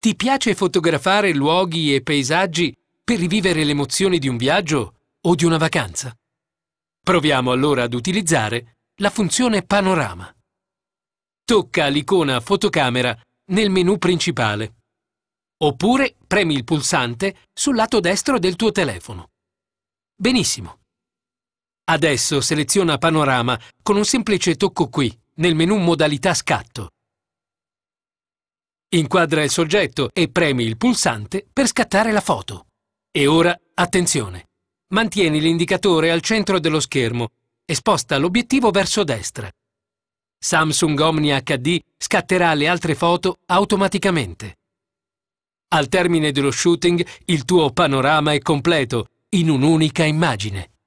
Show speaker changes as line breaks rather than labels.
Ti piace fotografare luoghi e paesaggi per rivivere le emozioni di un viaggio o di una vacanza? Proviamo allora ad utilizzare la funzione panorama. Tocca l'icona fotocamera nel menu principale. Oppure premi il pulsante sul lato destro del tuo telefono. Benissimo. Adesso seleziona panorama con un semplice tocco qui, nel menu modalità scatto. Inquadra il soggetto e premi il pulsante per scattare la foto. E ora, attenzione! Mantieni l'indicatore al centro dello schermo e sposta l'obiettivo verso destra. Samsung Omni HD scatterà le altre foto automaticamente. Al termine dello shooting il tuo
panorama è completo in un'unica immagine.